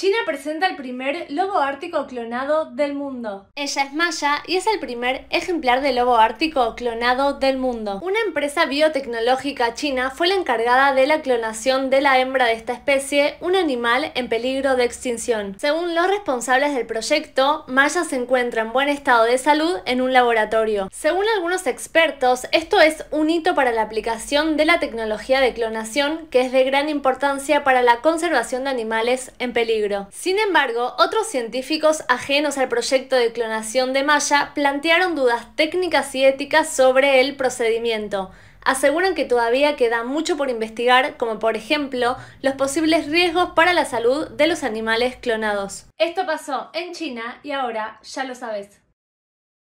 China presenta el primer lobo ártico clonado del mundo. Ella es maya y es el primer ejemplar de lobo ártico clonado del mundo. Una empresa biotecnológica china fue la encargada de la clonación de la hembra de esta especie, un animal en peligro de extinción. Según los responsables del proyecto, Maya se encuentra en buen estado de salud en un laboratorio. Según algunos expertos, esto es un hito para la aplicación de la tecnología de clonación que es de gran importancia para la conservación de animales en peligro. Sin embargo, otros científicos ajenos al proyecto de clonación de Maya plantearon dudas técnicas y éticas sobre el procedimiento. Aseguran que todavía queda mucho por investigar, como por ejemplo los posibles riesgos para la salud de los animales clonados. Esto pasó en China y ahora ya lo sabes.